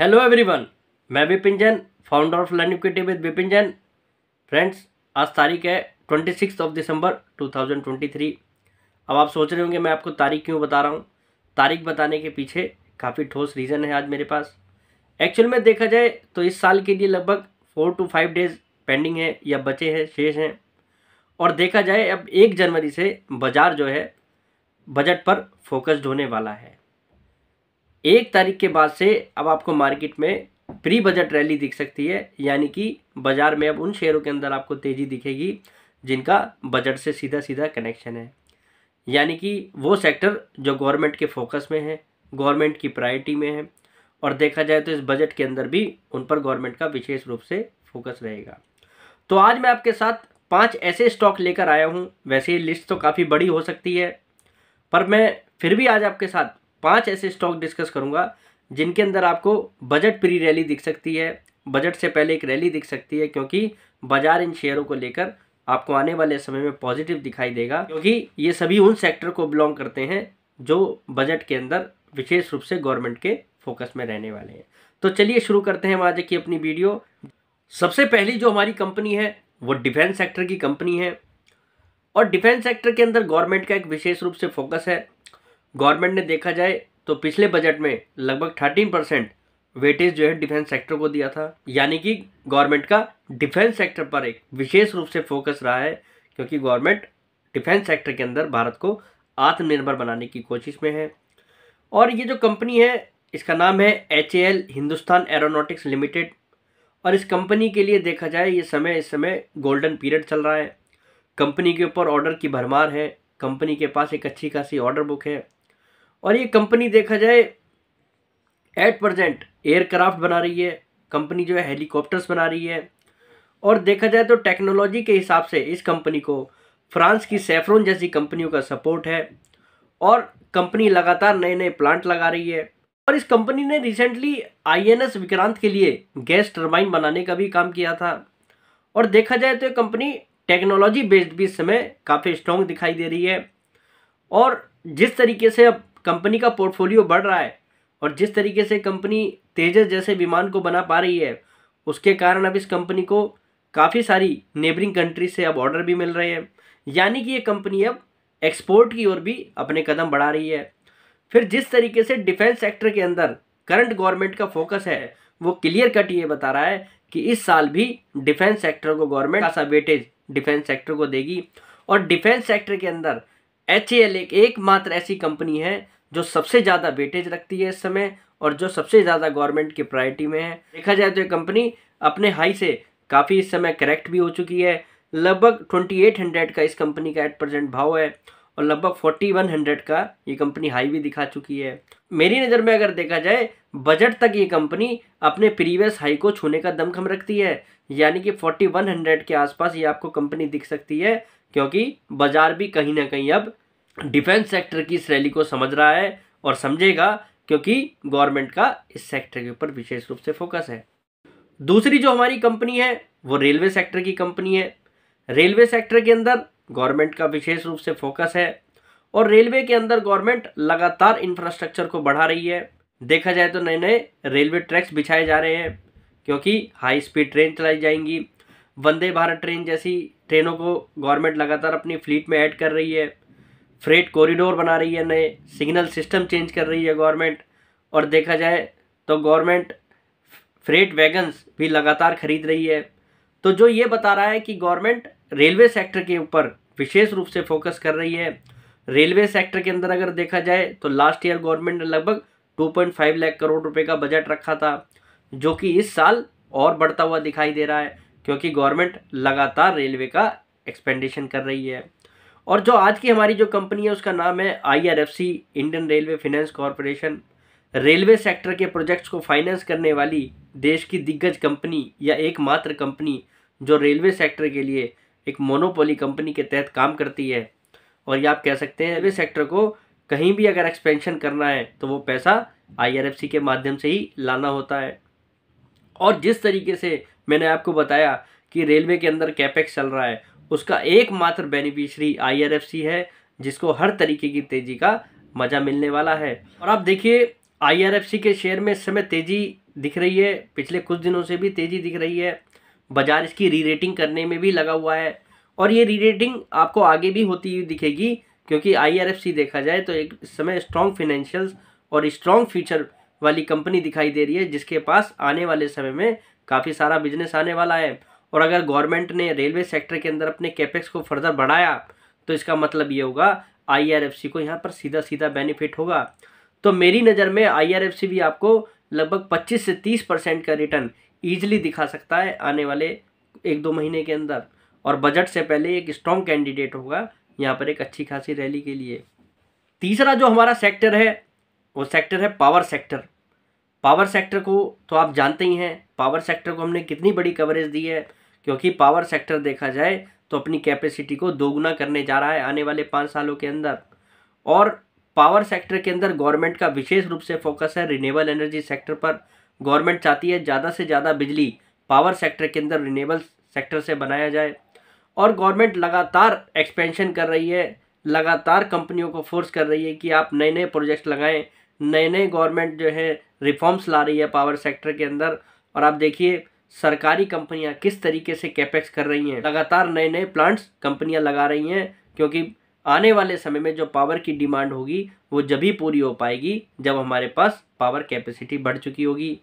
hello everyone मैं Vipin Jain founder of learn equity with Vipin Jain friends आज तारीख है twenty six of December two thousand twenty three अब आप सोच रहे होंगे मैं आपको तारीख क्यों बता रहा हूँ तारीख बताने के पीछे काफ़ी ठोस रीज़न है आज मेरे पास एक्चुअल में देखा जाए तो इस साल के लिए लगभग four to five days pending है या बचे हैं शेष हैं और देखा जाए अब एक जनवरी से बाज़ार जो है बजट पर फोकस्ड होने वाला है एक तारीख के बाद से अब आपको मार्केट में प्री बजट रैली दिख सकती है यानी कि बाजार में अब उन शेयरों के अंदर आपको तेज़ी दिखेगी जिनका बजट से सीधा सीधा कनेक्शन है यानी कि वो सेक्टर जो गवर्नमेंट के फोकस में है गवर्नमेंट की प्रायोरिटी में है और देखा जाए तो इस बजट के अंदर भी उन पर गवर्नमेंट का विशेष रूप से फोकस रहेगा तो आज मैं आपके साथ पांच ऐसे स्टॉक लेकर आया हूं वैसे ये लिस्ट तो काफ़ी बड़ी हो सकती है पर मैं फिर भी आज आपके साथ पांच ऐसे स्टॉक डिस्कस करूंगा जिनके अंदर आपको बजट प्री रैली दिख सकती है बजट से पहले एक रैली दिख सकती है क्योंकि बाजार इन शेयरों को लेकर आपको आने वाले समय में पॉजिटिव दिखाई देगा क्योंकि ये सभी उन सेक्टर को बिलोंग करते हैं जो बजट के अंदर विशेष रूप से गवर्नमेंट के फोकस में रहने वाले हैं तो चलिए शुरू करते हैं आज की अपनी वीडियो सबसे पहली जो हमारी कंपनी है वो डिफेंस सेक्टर की कंपनी है और डिफेंस सेक्टर के अंदर गवर्नमेंट का एक विशेष रूप से फोकस है गवर्नमेंट ने देखा जाए तो पिछले बजट में लगभग थर्टीन परसेंट वेटेज जो है डिफेंस सेक्टर को दिया था यानी कि गवर्नमेंट का डिफेंस सेक्टर पर एक विशेष रूप से फोकस रहा है क्योंकि गवर्नमेंट डिफेंस सेक्टर के अंदर भारत को आत्मनिर्भर बनाने की कोशिश में है और ये जो कंपनी है इसका नाम है एच हिंदुस्तान एरोनोटिक्स लिमिटेड और इस कंपनी के लिए देखा जाए ये समय इस समय गोल्डन पीरियड चल रहा है कंपनी के ऊपर ऑर्डर की भरमार है कंपनी के पास एक अच्छी खासी ऑर्डर बुक है और ये कंपनी देखा जाए एट प्रजेंट एयरक्राफ्ट बना रही है कंपनी जो है हेलीकॉप्टर्स बना रही है और देखा जाए तो टेक्नोलॉजी के हिसाब से इस कंपनी को फ्रांस की सेफ्रोन जैसी कंपनियों का सपोर्ट है और कंपनी लगातार नए नए प्लांट लगा रही है और इस कंपनी ने रिसेंटली आईएनएस विक्रांत के लिए गैस टर्बाइन बनाने का भी काम किया था और देखा जाए तो ये कंपनी टेक्नोलॉजी बेस्ड भी इस समय काफ़ी स्ट्रॉन्ग दिखाई दे रही है और जिस तरीके से अब कंपनी का पोर्टफोलियो बढ़ रहा है और जिस तरीके से कंपनी तेजस जैसे विमान को बना पा रही है उसके कारण अब इस कंपनी को काफ़ी सारी नेबरिंग कंट्री से अब ऑर्डर भी मिल रहे हैं यानी कि ये कंपनी अब एक्सपोर्ट की ओर भी अपने कदम बढ़ा रही है फिर जिस तरीके से डिफेंस सेक्टर के अंदर करंट गवर्नमेंट का फोकस है वो क्लियर कट ये बता रहा है कि इस साल भी डिफेंस सेक्टर को गवर्नमेंट खासा वेटेज डिफेंस सेक्टर को देगी और डिफेंस सेक्टर के अंदर एच एक एकमात्र ऐसी कंपनी है जो सबसे ज़्यादा वेटेज रखती है इस समय और जो सबसे ज़्यादा गवर्नमेंट की प्रायोरिटी में है देखा जाए तो ये कंपनी अपने हाई से काफ़ी इस समय करेक्ट भी हो चुकी है लगभग 2800 का इस कंपनी का एट प्रजेंट भाव है और लगभग 4100 का ये कंपनी हाई भी दिखा चुकी है मेरी नज़र में अगर देखा जाए बजट तक ये कंपनी अपने प्रीवियस हाई को छूने का दमखम रखती है यानी कि 4100 के आसपास ये आपको कंपनी दिख सकती है क्योंकि बाजार भी कहीं ना कहीं अब डिफेंस सेक्टर की इस रैली को समझ रहा है और समझेगा क्योंकि गवर्नमेंट का इस सेक्टर के ऊपर विशेष रूप से फोकस है दूसरी जो हमारी कंपनी है वो रेलवे सेक्टर की कंपनी है रेलवे सेक्टर के अंदर गवर्नमेंट का विशेष रूप से फोकस है और रेलवे के अंदर गवर्नमेंट लगातार इंफ्रास्ट्रक्चर को बढ़ा रही है देखा जाए तो नए नए रेलवे ट्रैक्स बिछाए जा रहे हैं क्योंकि हाई स्पीड ट्रेन चलाई जाएंगी वंदे भारत ट्रेन जैसी ट्रेनों को गवर्नमेंट लगातार अपनी फ्लीट में ऐड कर रही है फ्रेट कॉरिडोर बना रही है नए सिग्नल सिस्टम चेंज कर रही है गवर्नमेंट और देखा जाए तो गवर्नमेंट फ्रेट वैगन्स भी लगातार खरीद रही है तो जो ये बता रहा है कि गवर्नमेंट रेलवे सेक्टर के ऊपर विशेष रूप से फोकस कर रही है रेलवे सेक्टर के अंदर अगर देखा जाए तो लास्ट ईयर गवर्नमेंट ने लगभग 2.5 लाख करोड़ रुपए का बजट रखा था जो कि इस साल और बढ़ता हुआ दिखाई दे रहा है क्योंकि गवर्नमेंट लगातार रेलवे का एक्सपेंडिशन कर रही है और जो आज की हमारी जो कंपनी है उसका नाम है IRFC Indian Railway Finance Corporation railway sector के प्रोजेक्ट्स को फाइनेंस करने वाली देश की दिग्गज कंपनी या एकमात्र कंपनी जो रेलवे सेक्टर के लिए एक मोनोपोली कंपनी के तहत काम करती है और ये आप कह सकते हैं रेलवे सेक्टर को कहीं भी अगर एक्सपेंशन करना है तो वो पैसा आईआरएफसी के माध्यम से ही लाना होता है और जिस तरीके से मैंने आपको बताया कि रेलवे के अंदर कैपेक्स चल रहा है उसका एकमात्र बेनिफिशरी आईआरएफसी है जिसको हर तरीके की तेज़ी का मज़ा मिलने वाला है और आप देखिए आईआरएफसी के शेयर में इस समय तेज़ी दिख रही है पिछले कुछ दिनों से भी तेज़ी दिख रही है बाजार इसकी री रेटिंग करने में भी लगा हुआ है और ये री रेटिंग आपको आगे भी होती हुई दिखेगी क्योंकि आई देखा जाए तो एक इस समय स्ट्रॉन्ग फिनेंशियल्स और स्ट्रॉन्ग फ्यूचर वाली कंपनी दिखाई दे रही है जिसके पास आने वाले समय में काफ़ी सारा बिजनेस आने वाला है और अगर गवर्नमेंट ने रेलवे सेक्टर के अंदर अपने कैपेक्स को फर्दर बढ़ाया तो इसका मतलब ये होगा आईआरएफसी को यहाँ पर सीधा सीधा बेनिफिट होगा तो मेरी नज़र में आईआरएफसी भी आपको लगभग 25 से 30 परसेंट का रिटर्न ईजिली दिखा सकता है आने वाले एक दो महीने के अंदर और बजट से पहले एक स्ट्रॉन्ग कैंडिडेट होगा यहाँ पर एक अच्छी खासी रैली के लिए तीसरा जो हमारा सेक्टर है वो सेक्टर है पावर सेक्टर पावर सेक्टर को तो आप जानते ही हैं पावर सेक्टर को हमने कितनी बड़ी कवरेज दी है क्योंकि पावर सेक्टर देखा जाए तो अपनी कैपेसिटी को दोगुना करने जा रहा है आने वाले पाँच सालों के अंदर और पावर सेक्टर के अंदर गवर्नमेंट का विशेष रूप से फोकस है रिनेबल एनर्जी सेक्टर पर गवर्नमेंट चाहती है ज़्यादा से ज़्यादा बिजली पावर सेक्टर के अंदर रिनेबल सेक्टर से बनाया जाए और गवर्नमेंट लगातार एक्सपेंशन कर रही है लगातार कंपनियों को फोर्स कर रही है कि आप नए नए प्रोजेक्ट लगाएं नए नए गवर्नमेंट जो है रिफॉर्म्स ला रही है पावर सेक्टर के अंदर और आप देखिए सरकारी कंपनियां किस तरीके से कैपेक्स कर रही हैं लगातार नए नए प्लांट्स कंपनियां लगा रही हैं क्योंकि आने वाले समय में जो पावर की डिमांड होगी वो जब ही पूरी हो पाएगी जब हमारे पास पावर कैपेसिटी बढ़ चुकी होगी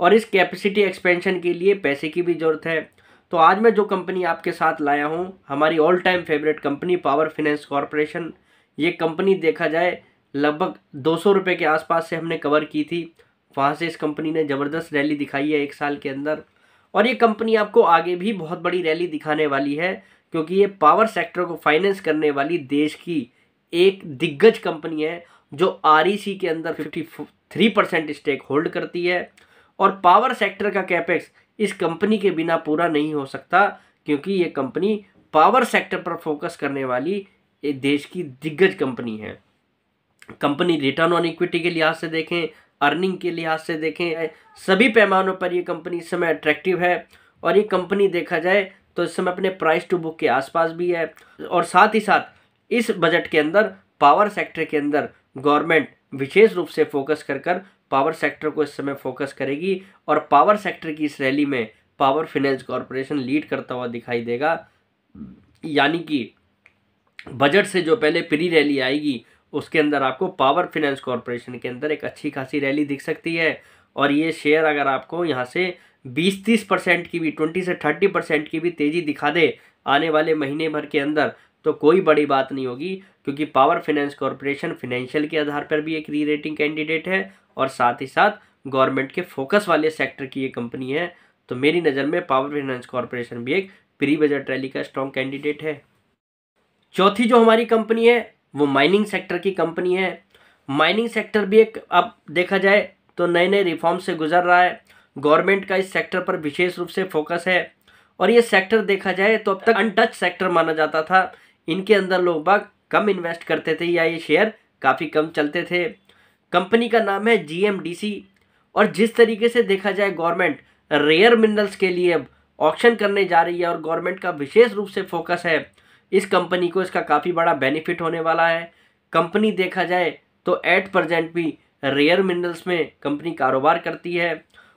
और इस कैपेसिटी एक्सपेंशन के लिए पैसे की भी ज़रूरत है तो आज मैं जो कंपनी आपके साथ लाया हूँ हमारी all time favourite company power finance corporation ये कंपनी देखा जाए लगभग दो सौ रुपये के आसपास से हमने कवर की थी वहाँ से इस कंपनी ने ज़बरदस्त रैली दिखाई है एक साल के अंदर और ये कंपनी आपको आगे भी बहुत बड़ी रैली दिखाने वाली है क्योंकि ये पावर सेक्टर को फाइनेंस करने वाली देश की एक दिग्गज कंपनी है जो आर e के अंदर fifty three percent stake hold करती है और पावर सेक्टर का कैपेक्स इस कंपनी के बिना पूरा नहीं हो सकता क्योंकि ये कंपनी पावर सेक्टर पर फोकस करने वाली एक देश की दिग्गज कंपनी है कंपनी रिटर्न ऑन इक्विटी के लिहाज से देखें अर्निंग के लिहाज से देखें सभी पैमानों पर ये कंपनी इस समय अट्रैक्टिव है और ये कंपनी देखा जाए तो इस समय अपने प्राइस टू बुक के आसपास भी है और साथ ही साथ इस बजट के अंदर पावर सेक्टर के अंदर गवर्नमेंट विशेष रूप से फोकस कर कर पावर सेक्टर को इस समय फोकस करेगी और पावर सेक्टर की इस रैली में पावर फिनेंस कॉरपोरेशन लीड करता हुआ दिखाई देगा यानी कि बजट से जो पहले प्री रैली आएगी उसके अंदर आपको पावर फिनेंस कॉरपोरेशन के अंदर एक अच्छी खासी रैली दिख सकती है और ये शेयर अगर आपको यहाँ से बीस तीस परसेंट की भी ट्वेंटी से थर्टी परसेंट की भी तेज़ी दिखा दे आने वाले महीने भर के अंदर तो कोई बड़ी बात नहीं होगी क्योंकि पावर फाइनेंस कॉरपोरेशन फिनेंशियल के आधार पर भी एक री रेटिंग कैंडिडेट है और साथ ही साथ गवर्नमेंट के फोकस वाले सेक्टर की ये कंपनी है तो मेरी नज़र में पावर फाइनेंस कॉरपोरेशन भी एक प्री बजट रैली का स्ट्रॉन्ग कैंडिडेट है चौथी जो हमारी कंपनी है वो माइनिंग सेक्टर की कंपनी है माइनिंग सेक्टर भी एक अब देखा जाए तो नए नए रिफॉर्म से गुजर रहा है गवर्नमेंट का इस सेक्टर पर विशेष रूप से फोकस है और ये सेक्टर देखा जाए तो अब तक अनटच सेक्टर माना जाता था इनके अंदर लोग बाग कम इन्वेस्ट करते थे या ये शेयर काफ़ी कम चलते थे कंपनी का नाम है जी और जिस तरीके से देखा जाए गवर्नमेंट रेयर मिनरल्स के लिए अब ऑप्शन करने जा रही है और गवर्नमेंट का विशेष रूप से फोकस है इस कंपनी को इसका काफ़ी बड़ा बेनिफिट होने वाला है कंपनी देखा जाए तो एट प्रजेंट भी रेयर मिनरल्स में कंपनी कारोबार करती है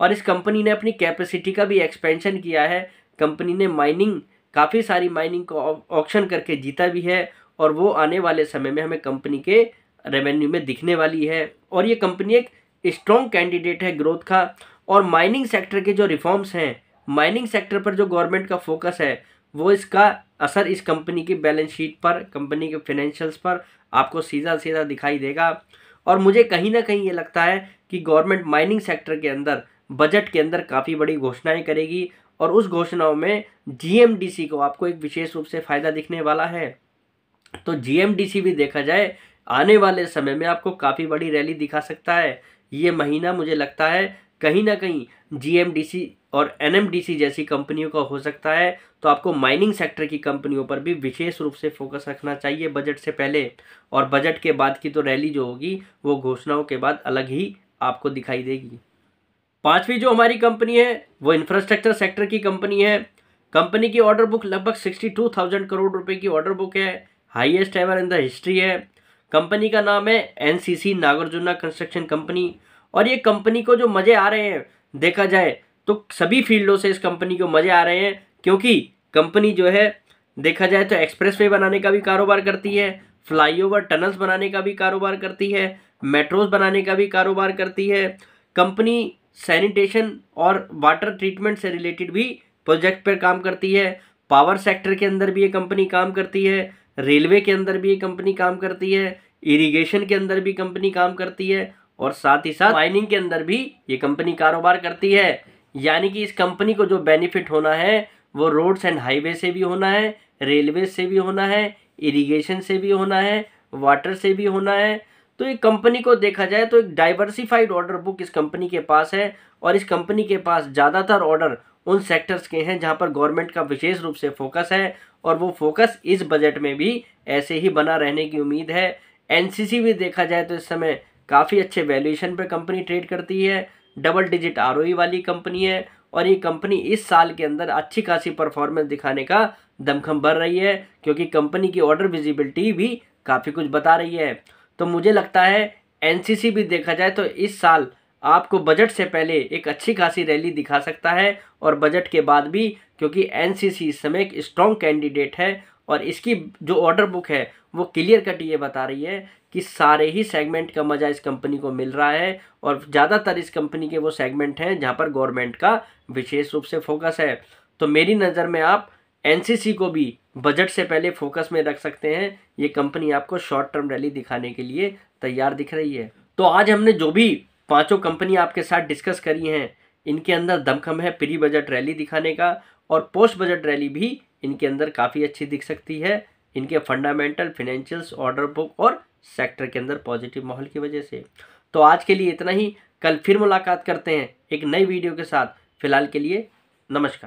और इस कंपनी ने अपनी कैपेसिटी का भी एक्सपेंशन किया है कंपनी ने माइनिंग काफ़ी सारी माइनिंग को ऑप्शन करके जीता भी है और वो आने वाले समय में हमें कंपनी के रेवेन्यू में दिखने वाली है और ये कंपनी एक स्ट्रॉन्ग कैंडिडेट है ग्रोथ का और माइनिंग सेक्टर के जो रिफॉर्म्स हैं माइनिंग सेक्टर पर जो गवर्नमेंट का फोकस है वो इसका असर इस कंपनी की बैलेंस शीट पर कंपनी के फाइनेंशियल्स पर आपको सीधा सीधा दिखाई देगा और मुझे कहीं ना कहीं ये लगता है कि गवर्नमेंट माइनिंग सेक्टर के अंदर बजट के अंदर काफ़ी बड़ी घोषणाएं करेगी और उस घोषणाओं में जीएमडीसी को आपको एक विशेष रूप से फ़ायदा दिखने वाला है तो जीएमडीसी भी देखा जाए आने वाले समय में आपको काफ़ी बड़ी रैली दिखा सकता है ये महीना मुझे लगता है कहीं ना कहीं जीएमडीसी और एनएमडीसी जैसी कंपनियों का हो सकता है तो आपको माइनिंग सेक्टर की कंपनियों पर भी विशेष रूप से फोकस रखना चाहिए बजट से पहले और बजट के बाद की तो रैली जो होगी वो घोषणाओं के बाद अलग ही आपको दिखाई देगी पांचवी जो हमारी कंपनी है वो इंफ्रास्ट्रक्चर सेक्टर की कंपनी है कंपनी की ऑर्डर बुक लगभग सिक्सटी टू थाउजेंड करोड़ रुपए की ऑर्डर बुक है highest ever in the history है कंपनी का नाम है एनसीसी नागार्जुना कंस्ट्रक्शन कंपनी और ये कंपनी को जो मज़े आ रहे हैं देखा जाए तो सभी फील्डों से इस कंपनी को मज़े आ रहे हैं क्योंकि कंपनी जो है देखा जाए तो एक्सप्रेस वे बनाने का भी कारोबार करती है फ्लाईओवर टनल्स बनाने का भी कारोबार करती है मेट्रोज बनाने का भी कारोबार करती है कंपनी सैनिटेशन और वाटर ट्रीटमेंट से रिलेटेड भी प्रोजेक्ट पर काम करती है पावर सेक्टर के अंदर भी ये कंपनी काम करती है रेलवे के अंदर भी ये कंपनी काम करती है इरिगेशन के अंदर भी कंपनी काम करती है और साथ ही साथ माइनिंग के अंदर भी ये कंपनी कारोबार करती है यानी कि इस कंपनी को जो बेनिफिट होना है वो रोड्स एंड हाईवे से भी होना है रेलवे से भी होना है इरिगेशन से भी होना है वाटर से भी होना है तो ये कंपनी को देखा जाए तो एक डाइवर्सिफाइड ऑर्डर बुक इस कंपनी के पास है और इस कंपनी के पास ज़्यादातर ऑर्डर उन सेक्टर्स के हैं जहाँ पर गवर्नमेंट का विशेष रूप से फोकस है और वो फोकस इस बजट में भी ऐसे ही बना रहने की उम्मीद है एनसीसी भी देखा जाए तो इस समय काफ़ी अच्छे वैल्यूएशन पर कंपनी ट्रेड करती है डबल डिजिट आर वाली कंपनी है और ये कंपनी इस साल के अंदर अच्छी खासी परफॉर्मेंस दिखाने का दमखम भर रही है क्योंकि कंपनी की ऑर्डर विजिबिलिटी भी काफ़ी कुछ बता रही है तो मुझे लगता है एनसीसी भी देखा जाए तो इस साल आपको बजट से पहले एक अच्छी खासी रैली दिखा सकता है और बजट के बाद भी क्योंकि एन इस समय एक स्ट्रॉन्ग कैंडिडेट है और इसकी जो ऑर्डर बुक है वो क्लियर कट ये बता रही है कि सारे ही सेगमेंट का मज़ा इस कंपनी को मिल रहा है और ज़्यादातर इस कंपनी के वो सेगमेंट हैं जहाँ पर गवर्नमेंट का विशेष रूप से फोकस है तो मेरी नज़र में आप एनसीसी को भी बजट से पहले फोकस में रख सकते हैं ये कंपनी आपको शॉर्ट टर्म रैली दिखाने के लिए तैयार दिख रही है तो आज हमने जो भी पांचों कंपनी आपके साथ डिस्कस करी हैं इनके अंदर दमखम है प्री बजट रैली दिखाने का और पोस्ट बजट रैली भी इनके अंदर काफ़ी अच्छी दिख सकती है इनके फंडामेंटल फिनेंशियल्स ऑर्डर बुक और सेक्टर के अंदर पॉजिटिव माहौल की वजह से तो आज के लिए इतना ही कल फिर मुलाकात करते हैं एक नई वीडियो के साथ फिलहाल के लिए नमस्कार